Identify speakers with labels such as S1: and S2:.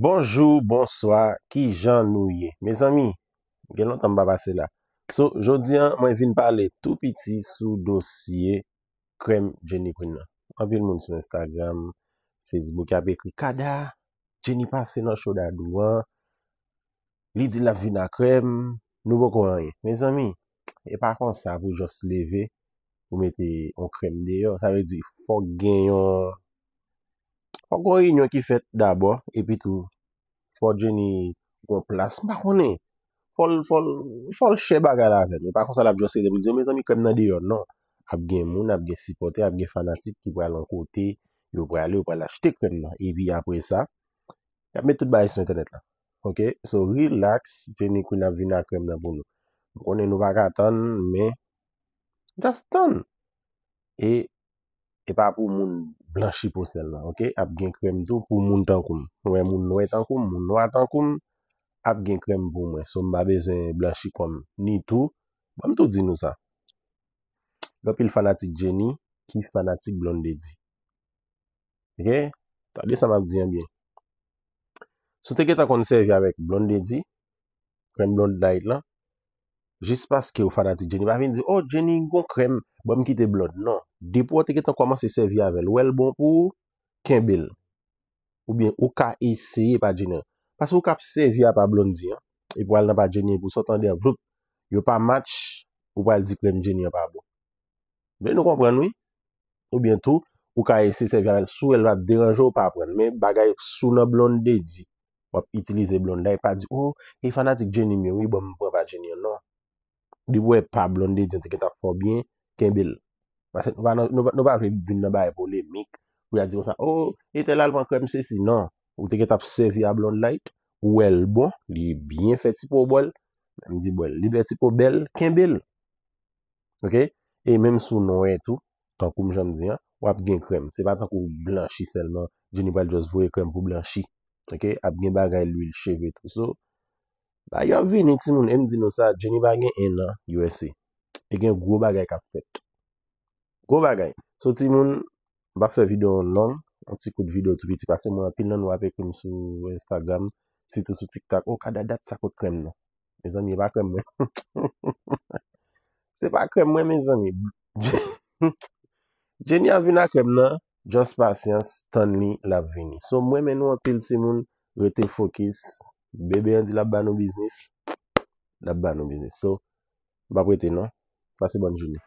S1: Bonjou, bonsoi, ki jan nou ye. Me zami, gen loutan mba pase la. So, jodi an, mwen vin pale tout piti sou dosye krem jenipina. Anpil moun sou Instagram, Facebook, ya pekri. Kada, jenipase nan chou da dou an. Li di la vin na krem, nou bo kou an ye. Me zami, e pa kon sa, pou jos leve, pou mete yon krem de yo. Sa ve di, fok gen yon krem. Mwen kon yon ki fet dabwa epi tou fwo jeni kon plas mwen kon e fwo l che baga la fet mwen pa konsal ap jose de mwen diyo mwen zan mi kwen nan diyon non, ap gen moun, ap gen sipote, ap gen fanatik ki woy alon kote, yo woy alon yo woy alon, jte kwen lan epi apwe sa, ap metout baye swen tenet la ok, so relax jeni kwen ap vina kwen nan bon mwen kon e nou pa katan, me jastan e, e pa ap ou moun Blanshi pou sel la, ap gen krem tou pou moun tan koum. Mwen moun noue tan koum, moun noua tan koum, ap gen krem pou mwen. So mbabe zwen blanshi kon ni tou, mwen moun tou di nou sa. Gapil fanatik Jenny, kif fanatik Blond Lady. Eke, ta de sa mab diyan gen. So teke ta konservi avek Blond Lady, kwen Blond Diet la. Jis paske ou fanatik jenye, pa vin di, oh jenye, yon krem, bom kite blon, non. De pou wote ke ton komanse seviya vel, ou el bon pou, ken bel. Ou bien, ou ka eseye pa jenye. Pasou ou ka seviya pa blon di, epou e al nan pa jenye, epou sotan di an vlup, yon pa match, epou al di krem jenye pa bon. Ben nou kompren ou, ou bien tou, ou ka eseye seviya vel, sou el va deranjou pa pren, men bagay sou nan blon de di, pop itilize blon la, epou pa di, oh, e fanatik jenye mi, ou e bom pou an pa non. jenye Ou di wè pa blon de di yon teke ta fò byen, ken bil. Mase nou ba vè vin nan baye pou lè mik. Ou ya di wè sa, o, oh, e tel alvan krem se si, nan. Ou teke ta psevi a blon lait. Ou wè l bon, li yè byen fè ti pou wèl. Mè mi di wè, li bè ti pou bel, ken bil. Ok? E mèm sou nou wè e tou, tankou mjèm di ya, wap gen krem. Se ba tankou blanchi selman, geni wèl jòs vwè krem pou blanchi. Ok? Ap gen bagay l'wil cheve tou sou. Ba yon vini ti moun, m di nou sa, jeni ba gen ena USA. E gen gro bagay ka fet. Gro bagay. So ti moun, ba fe video long. An ti kout video tupi ti pase mwen apil nan wap e krem sou Instagram. Tito sou TikTok. O, oh, kadadat sakot krem nou. E zan mi e ba krem mwen. Se pa krem mwen, me zan mi. Jeni a vina krem nou. Just Patience, Stanley Lavini. So mwen men nou apil ti moun, rete fokus. Bebe yon di la ba nou biznis, la ba nou biznis. So, mba pwete nou. Pase bon jouni.